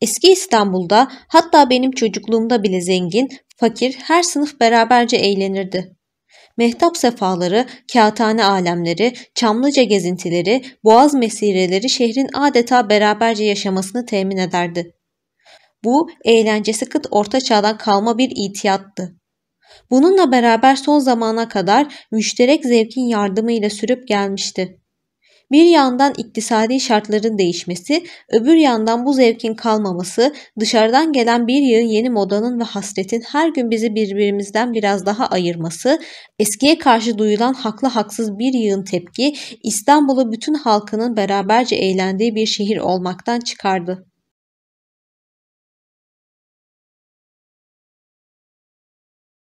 Eski İstanbul'da hatta benim çocukluğumda bile zengin, fakir her sınıf beraberce eğlenirdi. Mehtap sefaları, kağıthane alemleri, Çamlıca gezintileri, Boğaz mesireleri şehrin adeta beraberce yaşamasını temin ederdi. Bu eğlencesi kıt orta çağdan kalma bir itiyattı. Bununla beraber son zamana kadar müşterek zevkin yardımıyla sürüp gelmişti. Bir yandan iktisadi şartların değişmesi, öbür yandan bu zevkin kalmaması, dışarıdan gelen bir yığın yeni modanın ve hasretin her gün bizi birbirimizden biraz daha ayırması, eskiye karşı duyulan haklı haksız bir yığın tepki, İstanbul'u bütün halkının beraberce eğlendiği bir şehir olmaktan çıkardı.